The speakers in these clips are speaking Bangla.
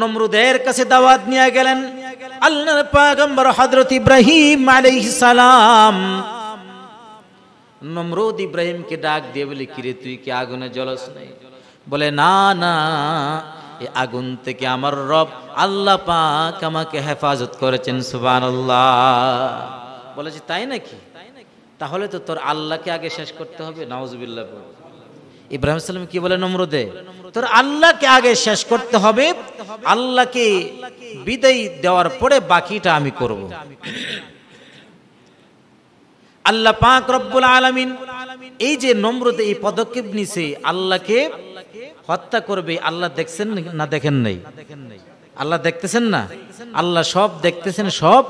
নমরুদের কাছে দাওয়াত নিয়ে গেলেন আল্লাহ পাগম্বর হজরত ইব্রাহিম আলাইহিস সালাম নমরুদ ইব্রাহিমকে ডাক দিয়ে বলে কিরে তুই কি আগুনে জ্বলস নাই বলে না না এ আগুন থেকে আমার রব আল্লাহ পাক আমাকে হেফাজত করেছেন সুবহানাল্লাহ বলেছি তাই নাকি তাহলে তো তোর আল্লাহকে আগে শেষ করতে হবে নাউজুবিল্লাহ ইব্রাহিম সাল্লাম কি বলে নমরুদে তোর আল্লাহকে আগে শেষ করতে হবে আল্লাহকে বিদায় দেওয়ার পরে বাকিটা আমি করব আল্লাহ পাক রব্বুল আলামিন এই যে নম্রতে এই পদক্ষেপ নিছে আল্লাহকে হত্যা করবে আল্লাহ দেখছেন না দেখেন নাই আল্লাহ দেখতেছেন না আল্লাহ সব দেখতেছেন সব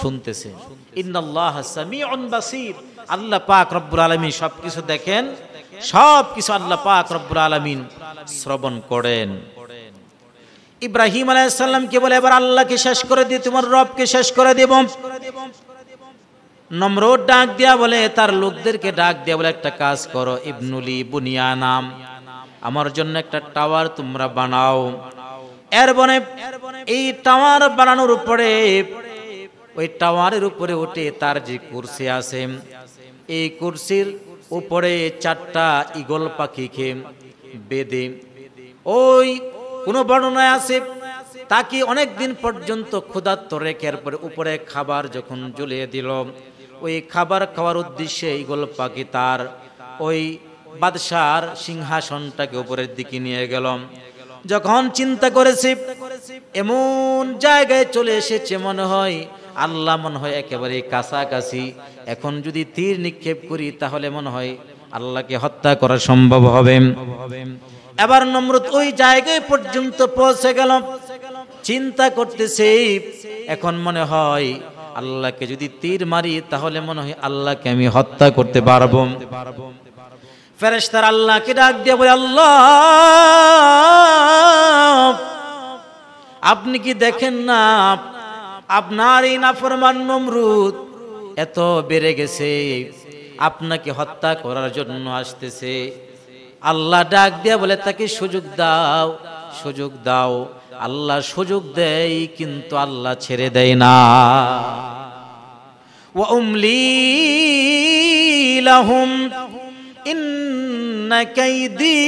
শুনতেছেন ইন্নাল্লাহ সামিউন বাসীর আল্লাহ পাক রব্বুল আলামিন সবকিছু দেখেন সব কিছু আল্লাহ পাক রব্বুল আলমিন শ্রবণ করেন ইব্রাহিম আলাইসাল্লামকে বলে এবার আল্লাহকে শেষ করে দিয়ে তোমার রবকে শেষ করে দেব নম্র ডাক দেয়া বলে তার লোকদেরকে ডাক দেয়া বলে একটা কাজ করো ইবনুলি বুনিয়া নাম আমার জন্য একটা টাওয়ার তোমরা বানাও এর বনে এই টাওয়ার বানানোর উপরে ওই টাওয়ারের উপরে উঠে তার যে কুরসি আছে এই কুরসির উপরে চারটা ইগল পাখিকে বেদে ওই কোনো বর্ণনায় আছে তাকে অনেক দিন পর্যন্ত ক্ষুধার্ত রেখে পরে উপরে খাবার যখন জ্বলিয়ে দিল ওই খাবার খাওয়ার উদ্দেশ্যে ইগল পাখি তার ওই বাদশার সিংহাসনটাকে উপরের দিকে নিয়ে গেল যখন চিন্তা করেছি এমন জায়গায় চলে এসেছে মনে হয় আল্লাহ মনে হয় একেবারে কাছাকাছি এখন যদি তীর নিক্ষেপ করি তাহলে মনে হয় আল্লাহকে হত্যা করা সম্ভব হবে এবার নম্রত ওই জায়গায় পর্যন্ত পৌঁছে গেল চিন্তা করতেছে এখন মনে হয় আল্লাহকে যদি তীর মারি তাহলে মনে হয় আল্লাহকে আমি হত্যা করতে পারব ফেরেস্তার আল্লাহকে ডাক দিয়ে বলে আল্লাহ আপনি কি দেখেন না আপনার এই নাফরমান নমরুদ এত বেড়ে গেছে আপনাকে হত্যা করার জন্য আসতেছে আল্লাহ ডাক দিয়া বলে তাকে সুযোগ দাও সুযোগ দাও আল্লাহ সুযোগ দেয় কিন্তু আল্লাহ ছেড়ে দেয় না ও উমলি لهم إن كيدي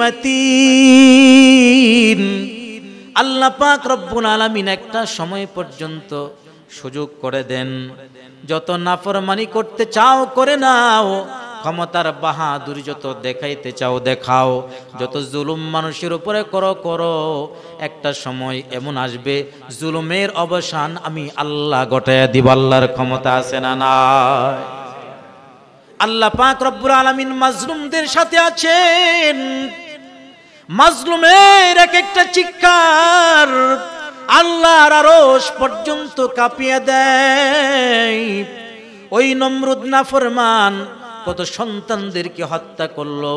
متين আল্লাহ পাক রব্বুল আলমিন একটা সময় পর্যন্ত সুযোগ করে দেন যত নাফরমানি করতে চাও করে নাও ক্ষমতার বাহাদুর যত দেখাইতে চাও দেখাও যত জুলুম মানুষের উপরে করো করো একটা সময় এমন আসবে জুলুমের অবসান আমি আল্লাহ গটায় দিব আল্লাহর ক্ষমতা আছে না না আল্লাহ পাক রব্বুল আলমিন মাজলুমদের সাথে আছেন মাজলুমের এক একটা চিৎকার আল্লাহর আরস পর্যন্ত কাঁপিয়ে দেয় ওই নমরুদ নাফরমান কত সন্তানদেরকে হত্যা করলো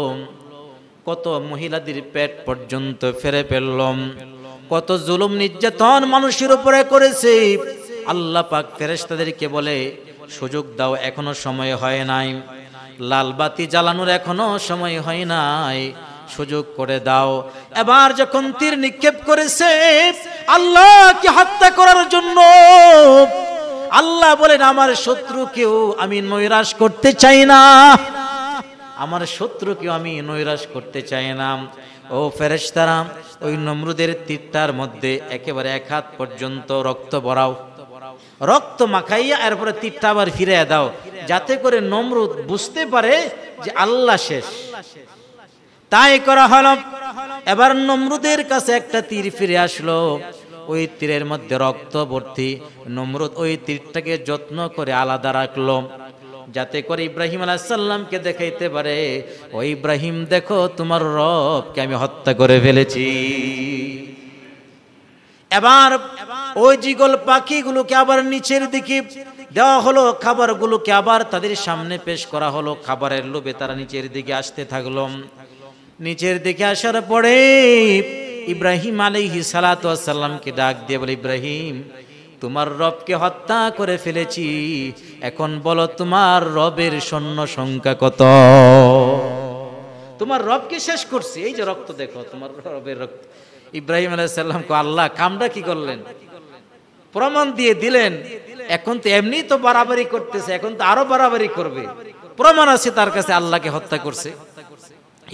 কত মহিলাদের পেট পর্যন্ত ফেরে ফেললম কত জুলুম নির্যাতন মানুষের উপরে করেছে আল্লাহ পাক ফেরেস্তাদেরকে বলে সুযোগ দাও এখনো সময় হয় নাই লাল বাতি জ্বালানোর এখনো সময় হয় নাই সুযোগ করে দাও এবার যখন তীর নিক্ষেপ করেছে আল্লাহকে হত্যা করার জন্য আল্লাহ বলেন আমার শত্রুকেও আমি নৈরাশ করতে চাই না আমার শত্রুকেও আমি নৈরাশ করতে চাই না ও ফেরেশতারা ওই নমরুদের তীরটার মধ্যে একেবারে এক হাত পর্যন্ত রক্ত বরাও রক্ত মাখাইয়া এরপরে তীরটা আবার ফিরে দাও যাতে করে নমরুদ বুঝতে পারে যে আল্লাহ শেষ তাই করা হল এবার নমরুদের কাছে একটা তীর ফিরে আসলো ওই তীরের মধ্যে রক্ত ভর্তি নমরুদ ওই তীরটাকে যত্ন করে আলাদা রাখলো যাতে করে ইব্রাহিম আলাহাল্লামকে দেখাইতে পারে ও ইব্রাহিম দেখো তোমার রবকে আমি হত্যা করে ফেলেছি এবার ওই জিগল পাখিগুলোকে আবার নিচের দিকে দেওয়া হলো খাবারগুলোকে আবার তাদের সামনে পেশ করা হলো খাবারের লোভে তারা নিচের দিকে আসতে থাকলো নিচের দিকে আসার পরে ইব্রাহিম আলিহি সালাতামকে ডাক দিয়ে বলে ইব্রাহিম তোমার রবকে হত্যা করে ফেলেছি এখন বলো তোমার রবের সৈন্য সংখ্যা কত তোমার রবকে শেষ করছি এই যে রক্ত দেখো তোমার রবের রক্ত ইব্রাহিম আলাইসাল্লামকে আল্লাহ কামটা কি করলেন প্রমাণ দিয়ে দিলেন এখন তো এমনি তো বাড়াবাড়ি করতেছে এখন তো আরো বাড়াবাড়ি করবে প্রমাণ আছে তার কাছে আল্লাহকে হত্যা করছে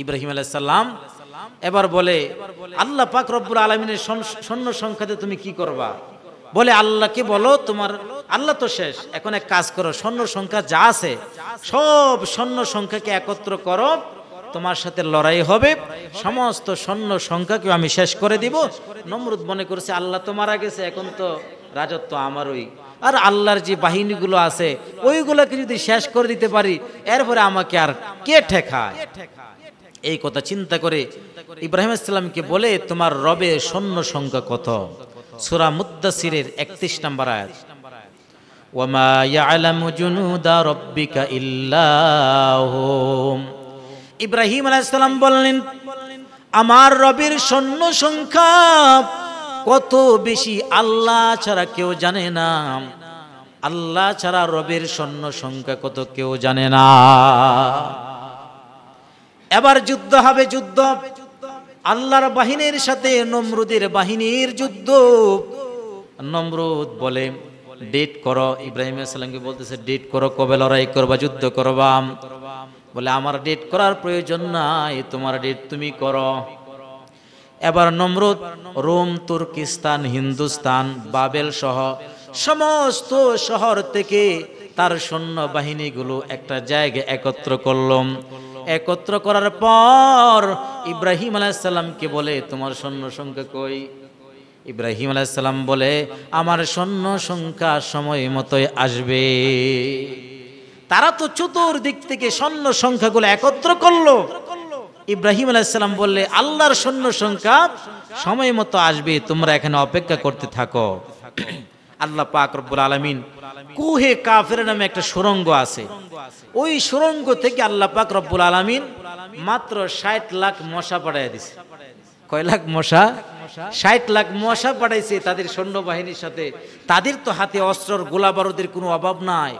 ইব্রাহিম আলাইসাল্লাম এবার বলে আল্লাহ পাক রব্বুর আলমিনের সৈন্য সংখ্যাতে তুমি কি করবা বলে আল্লাহকে বলো তোমার আল্লাহ তো শেষ এখন এক কাজ করো সৈন্য সংখ্যা যা আছে সব সৈন্য সংখ্যাকে একত্র করো তোমার সাথে লড়াই হবে সমস্ত সৈন্য সংখ্যাকেও আমি শেষ করে দিব নমরুদ মনে করছে আল্লাহ তো মারা গেছে এখন তো রাজত্ব আমারই আর আল্লাহর যে বাহিনীগুলো আছে ওইগুলোকে যদি শেষ করে দিতে পারি এরপরে আমাকে আর কে ঠেকায় এই কথা চিন্তা করে ইব্রাহিম ইসলামকে বলে তোমার রবে সৈন্য সংখ্যা কত সুরা মুদাসিরের একত্রিশ নম্বর আয়াত وما يعلم جنود ربك إلا هم ইব্রাহিম আলাইহিসসালাম বললেন আমার রবের সৈন্য সংখ্যা কত বেশি আল্লাহ ছাড়া কেউ জানে না আল্লাহ ছাড়া রবের সৈন্য সংখ্যা কত কেউ জানে না এবার যুদ্ধ হবে যুদ্ধ আল্লাহর বাহিনীর সাথে নমরুদের বাহিনীর যুদ্ধ নমরুদ বলে ডেট করো ইব্রাহিম সালামকে বলতেছে ডেট করো কবে লড়াই করবা যুদ্ধ করবা বলে আমার ডেট করার প্রয়োজন নাই তোমার ডেট তুমি করো এবার নমরুদ রোম তুর্কিস্তান হিন্দুস্তান বাবেল সহ সমস্ত শহর থেকে তার সৈন্য বাহিনীগুলো একটা জায়গায় একত্র করলাম একত্র করার পর ইব্রাহিম আলাইসাল্লামকে বলে তোমার সৈন্য সংখ্যা কই ইব্রাহিম আলাইসাল্লাম বলে আমার সৈন্য সংখ্যা সময় মতোই আসবে তারা তো চতুর্দিক থেকে সৈন্য সংখ্যাগুলো একত্র করলো ইব্রাহিম আলাইসাল্লাম বললে আল্লাহর সৈন্য সংখ্যা সময় মতো আসবে তোমরা এখানে অপেক্ষা করতে থাকো আল্লাহ পাক রব্বুল আলমিন কুহে কাফের নামে একটা সুরঙ্গ আছে ওই সুরঙ্গ থেকে আল্লাহ পাক রব্বুল আলমিন মাত্র ষাট লাখ মশা পাঠাইয়া দিছে কয় লাখ মশা ষাট লাখ মশা পাঠাইছে তাদের সৈন্যবাহিনীর সাথে তাদের তো হাতে অস্ত্রর গোলা বারুদের কোনো অভাব নাই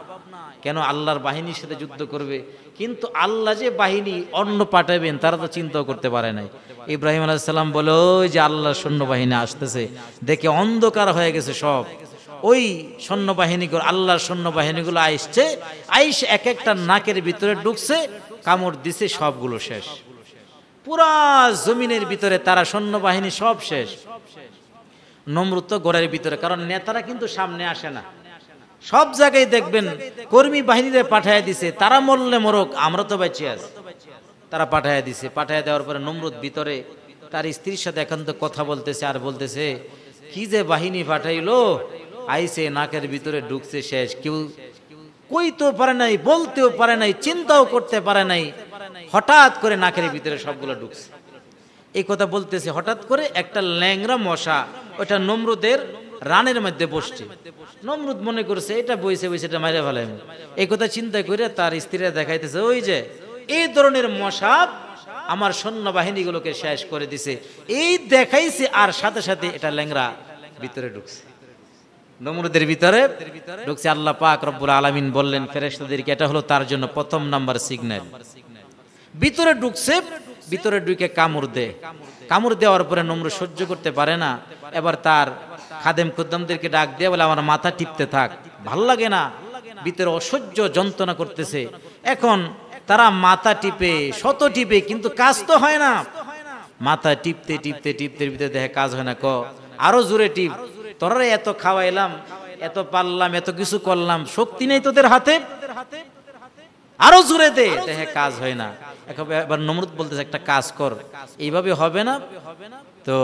কেন আল্লাহর বাহিনীর সাথে যুদ্ধ করবে কিন্তু আল্লাহ যে বাহিনী অন্য পাঠাবেন তারা তো চিন্তাও করতে পারে নাই ইব্রাহিম আলাহিসাল্লাম বলে ওই যে আল্লাহর সৈন্যবাহিনী আসতেছে দেখে অন্ধকার হয়ে গেছে সব ওই সৈন্যবাহিনীগুলো আল্লাহর সৈন্যবাহিনীগুলো আইসছে আইস এক একটা নাকের ভিতরে ঢুকছে কামড় দিছে সবগুলো শেষ পুরা জমিনের ভিতরে তারা সৈন্যবাহিনী সব শেষ নম্রত গোড়ের ভিতরে কারণ নেতারা কিন্তু সামনে আসে না সব জায়গায় দেখবেন কর্মী বাহিনীরা পাঠায় দিছে তারা মরলে মরক আমরা তো বেঁচে আছি তারা পাঠায় দিছে পাঠায় দেওয়ার পরে নম্রত ভিতরে তার স্ত্রীর সাথে এখন তো কথা বলতেছে আর বলতেছে কি যে বাহিনী পাঠাইলো আইসে নাকের ভিতরে ঢুকছে শেষ কেউ কইতেও পারে নাই বলতেও পারে নাই চিন্তাও করতে পারে নাই হঠাৎ করে নাকের ভিতরে সবগুলো ঢুকছে এই কথা বলতেছে হঠাৎ করে একটা ল্যাংরা মশা ওটা নমরুদের রানের মধ্যে বসছে নমরুদ মনে করছে এটা বইছে বইছে এটা মাইরে ফেলে এই কথা চিন্তা করে তার স্ত্রীরা দেখাইতেছে ওই যে এই ধরনের মশা আমার বাহিনীগুলোকে শেষ করে দিছে এই দেখাইছে আর সাথে সাথে এটা ল্যাংরা ভিতরে ঢুকছে নমরুদের ভিতরে ঢুকছে আল্লাহ পাক রব্বুল আলমিন বললেন ফেরেস্তাদেরকে এটা হলো তার জন্য প্রথম নাম্বার সিগন্যাল ভিতরে ঢুকছে ভিতরে ঢুকে কামড় দে কামড় দেওয়ার পরে নম্র সহ্য করতে পারে না এবার তার খাদেম খুদ্দমদেরকে ডাক দিয়ে বলে আমার মাথা টিপতে থাক ভাল লাগে না ভিতরে অসহ্য যন্ত্রণা করতেছে এখন তারা মাথা টিপে শত টিপে কিন্তু কাজ তো হয় না মাথা টিপতে টিপতে টিপতে ভিতরে দেখে কাজ হয় না ক আরো জোরে টিপ তোরা এত খাওয়াইলাম এত পারলাম এত কিছু করলাম শক্তি নেই তোদের হাতে আরো জুড়ে দে হ্যাঁ কাজ হয় না এবার নমরুদ বলতেছে একটা কাজ কর এইভাবে হবে না তো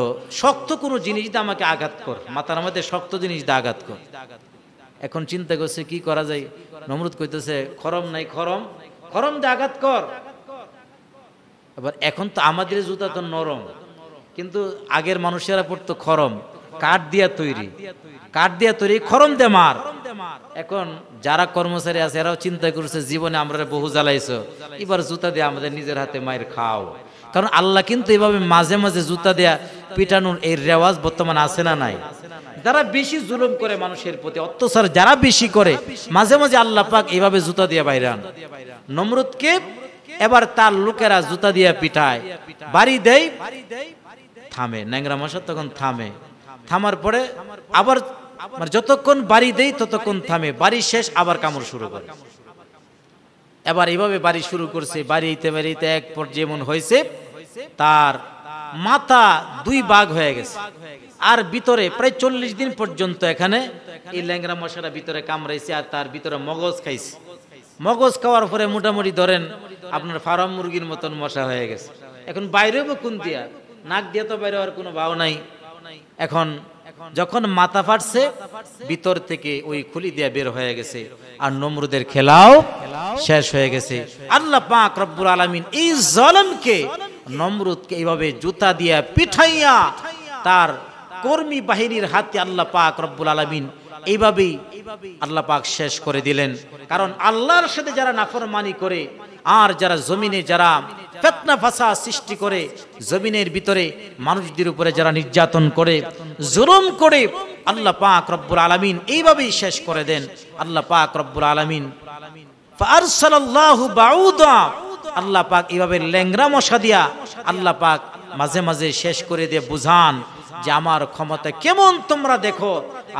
শক্ত কোনো জিনিস দিয়ে আমাকে আঘাত কর মাথার মধ্যে শক্ত জিনিস দিয়ে আঘাত কর এখন চিন্তা করছে কি করা যায় নমরুদ কইতেছে খরম নাই খরম খরম দিয়ে আঘাত কর এবার এখন তো আমাদের জুতা তো নরম কিন্তু আগের মানুষেরা পড়তো খরম কাঠ দিয়া তৈরি কাঠ দিয়া তৈরি খরম দে মার এখন যারা কর্মচারী আছে এরাও চিন্তা করছে জীবনে আমরা বহু জ্বালাইছো এবার জুতা দিয়ে আমাদের নিজের হাতে মায়ের খাও কারণ আল্লাহ কিন্তু এভাবে মাঝে মাঝে জুতা দেয়া পিটানোর এই রেওয়াজ বর্তমানে আছে না নাই যারা বেশি জুলুম করে মানুষের প্রতি অত্যাচার যারা বেশি করে মাঝে মাঝে আল্লাহ পাক এইভাবে জুতা দিয়ে বাইরান নমরুদকে এবার তার লোকেরা জুতা দিয়ে পিঠায় বাড়ি দেয় থামে ন্যাংরা মশা তখন থামে থামার পরে আবার মানে যতক্ষণ বাড়ি দেই ততক্ষণ থামে বাড়ি শেষ আবার কামড় শুরু করে এবার এইভাবে বাড়ি শুরু করছে বাড়িতে বাড়িতে এক পর যেমন হয়েছে তার মাথা দুই বাঘ হয়ে গেছে আর ভিতরে প্রায় চল্লিশ দিন পর্যন্ত এখানে এই ল্যাংরা মশারা ভিতরে কামড়াইছে আর তার ভিতরে মগজ খাইছে মগজ খাওয়ার পরে মোটামুটি ধরেন আপনার ফার্ম মুরগির মতন মশা হয়ে গেছে এখন বাইরে কোন দিয়া নাক দিয়ে তো বাইরে হওয়ার কোনো ভাও নাই এখন যখন মাথা ফাটছে ভিতর থেকে ওই খুলি দিয়ে বের হয়ে গেছে আর নমরুদের খেলাও শেষ হয়ে গেছে আল্লাহ পাক রব্বুল আলমিন এই জলমকে নমরুদকে এইভাবে জুতা দিয়া পিঠাইয়া তার কর্মী বাহিনীর হাতে আল্লাহ পাক রব্বুল আলমিন এইভাবেই আল্লাহ পাক শেষ করে দিলেন কারণ আল্লাহর সাথে যারা নাফরমানি করে আর যারা জমিনে যারা ফেতনা ফাসা সৃষ্টি করে জমিনের ভিতরে মানুষদের উপরে যারা নির্যাতন করে জুলুম করে আল্লাহ পাক রব্বুল আলমিন এইভাবেই শেষ করে দেন আল্লাহ পাক রব্বুল আলমিন আল্লাহ পাক এইভাবে ল্যাংরা মশা দিয়া আল্লাহ পাক মাঝে মাঝে শেষ করে দিয়ে বুঝান যে আমার ক্ষমতা কেমন তোমরা দেখো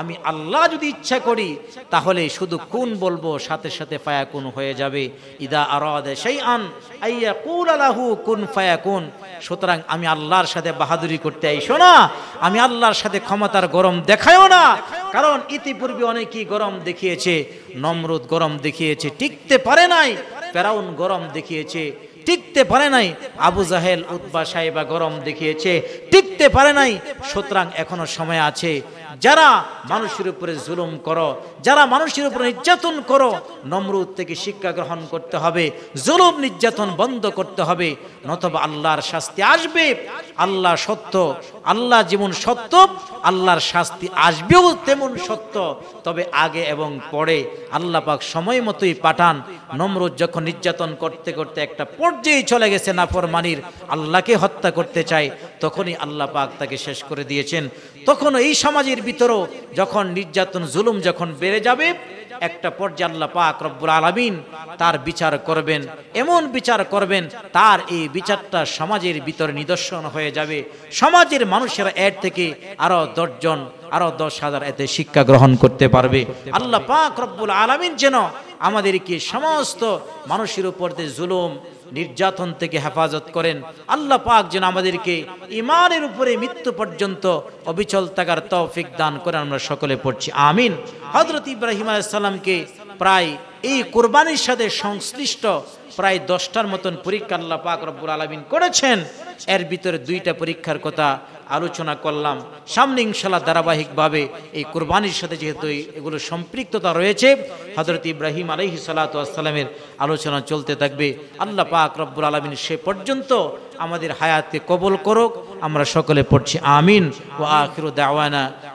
আমি আল্লাহ যদি ইচ্ছা করি তাহলে শুধু কোন বলবো সাথে সাথে ফায়াকুন হয়ে যাবে ইদা আর সেই আন আইয়া কুল আলাহু কুন ফায়াকুন সুতরাং আমি আল্লাহর সাথে বাহাদুরি করতে আইসো না আমি আল্লাহর সাথে ক্ষমতার গরম দেখায়ও না কারণ ইতিপূর্বে অনেকেই গরম দেখিয়েছে নমরুদ গরম দেখিয়েছে টিকতে পারে নাই প্যারাউন গরম দেখিয়েছে টিকতে পারে নাই আবু জাহেল উদ্বা সাহেবা গরম দেখিয়েছে টিকতে পারে নাই সুতরাং এখনো সময় আছে যারা মানুষের উপরে জুলুম করো যারা মানুষের উপরে নির্যাতন করো নমরুদ থেকে শিক্ষা গ্রহণ করতে হবে জুলুম নির্যাতন বন্ধ করতে হবে নতবা আল্লাহর শাস্তি আসবে আল্লাহ সত্য আল্লাহ যেমন সত্য আল্লাহর শাস্তি আসবেও তেমন সত্য তবে আগে এবং পরে আল্লাহ পাক সময় মতোই পাঠান নমরুদ যখন নির্যাতন করতে করতে একটা পর্যায়ে চলে গেছে নাফরমানির আল্লাহকে হত্যা করতে চায় তখনই আল্লাহ পাক তাকে শেষ করে দিয়েছেন তখন এই সমাজের ভিতরও যখন নির্যাতন জুলুম যখন বেড়ে যাবে একটা পর্যাল্লা পাক রব্বুল আলমিন তার বিচার করবেন এমন বিচার করবেন তার এই বিচারটা সমাজের ভিতরে নিদর্শন হয়ে যাবে সমাজের মানুষেরা এর থেকে আরো দশজন আরো দশ হাজার এতে শিক্ষা গ্রহণ করতে পারবে আল্লাহ পাক রব্বুল আলমিন যেন আমাদেরকে সমস্ত মানুষের উপর দিয়ে জুলুম নির্যাতন থেকে হেফাজত করেন আল্লাহ পাক যেন আমাদেরকে ইমানের উপরে মৃত্যু পর্যন্ত অবিচল থাকার তৌফিক দান করে আমরা সকলে পড়ছি আমিন হজরত ইব্রাহিম আলাইসাল্লামকে প্রায় এই কোরবানির সাথে সংশ্লিষ্ট প্রায় দশটার মতন পরীক্ষা আল্লাহ পাক রব্বুর আলমিন করেছেন এর ভিতরে দুইটা পরীক্ষার কথা আলোচনা করলাম সামনে ইনশাল্লাহ ধারাবাহিকভাবে এই কোরবানির সাথে যেহেতু এগুলো সম্পৃক্ততা রয়েছে হজরত ইব্রাহিম আলহি সালাতামের আলোচনা চলতে থাকবে আল্লাহ পাক রব্বুল আলমিন সে পর্যন্ত আমাদের হায়াতকে কবল করুক আমরা সকলে পড়ছি আমিন ও আখির দাওয়ানা